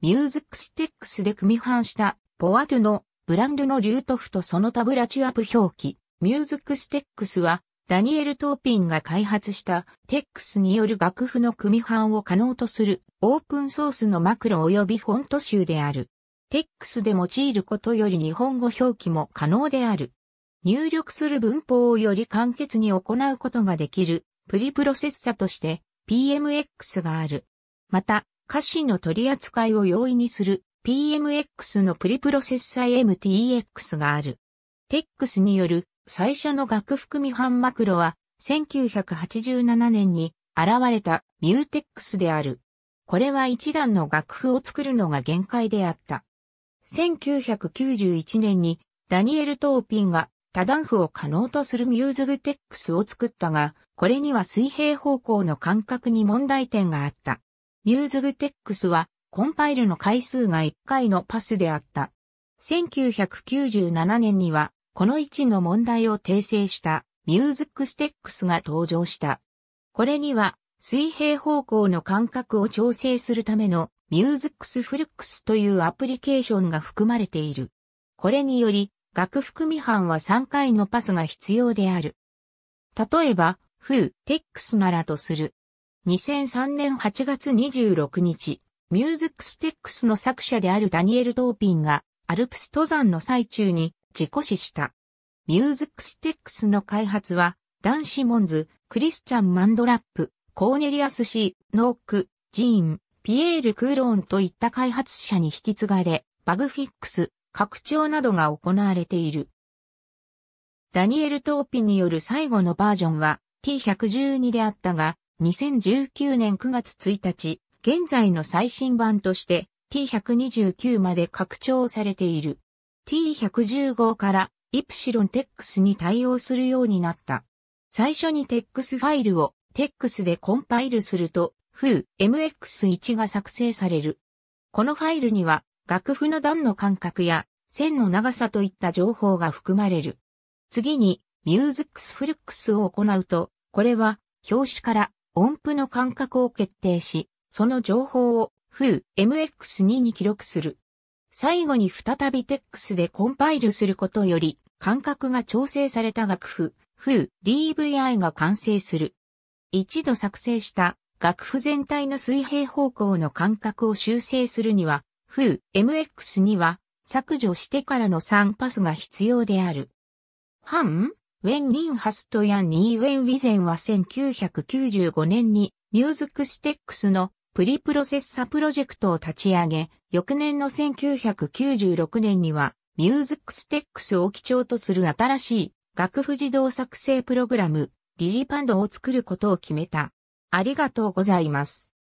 ミューズックステックスで組版したポワトゥのブランドのリュートフとそのタブラチュアップ表記。ミューズックステックスはダニエル・トーピンが開発したテックスによる楽譜の組版を可能とするオープンソースのマクロ及びフォント集である。テックスで用いることより日本語表記も可能である。入力する文法をより簡潔に行うことができるプリプロセッサとして PMX がある。また、歌詞の取り扱いを容易にする PMX のプリプロセッサー MTX がある。TEX による最初の楽譜み版マクロは1987年に現れたミューテックスである。これは一段の楽譜を作るのが限界であった。1991年にダニエル・トーピンが多段譜を可能とするミューズグテックスを作ったが、これには水平方向の感覚に問題点があった。ミューズグテックスはコンパイルの回数が1回のパスであった。1997年にはこの位置の問題を訂正したミューズックステックスが登場した。これには水平方向の間隔を調整するためのミューズックスフルックスというアプリケーションが含まれている。これにより楽譜組版は3回のパスが必要である。例えば、フー、テックスならとする。2003年8月26日、ミュージックステックスの作者であるダニエル・トーピンが、アルプス登山の最中に事故死した。ミュージックステックスの開発は、ダン・シモンズ、クリスチャン・マンドラップ、コーネリアス・シー、ノーク、ジーン、ピエール・クーローンといった開発者に引き継がれ、バグフィックス、拡張などが行われている。ダニエル・トーピンによる最後のバージョンは T112 であったが、2019年9月1日、現在の最新版として T129 まで拡張されている。T115 からイプシロン TEX に対応するようになった。最初に TEX ファイルを TEX でコンパイルすると、f ー m x 1が作成される。このファイルには、楽譜の段の間隔や線の長さといった情報が含まれる。次に、ミューズックスフルックスを行うと、これは表紙から音符の間隔を決定し、その情報を FU-MX2 に記録する。最後に再び TEX でコンパイルすることより、間隔が調整された楽譜 FU-DVI が完成する。一度作成した楽譜全体の水平方向の間隔を修正するには、FU-MX には削除してからの3パスが必要である。反ウェン・リンハストやン・ニー・ウェン・ウィゼンは1995年にミューズクステックスのプリプロセッサプロジェクトを立ち上げ、翌年の1996年にはミューズクステックスを基調とする新しい楽譜自動作成プログラムリリパンドを作ることを決めた。ありがとうございます。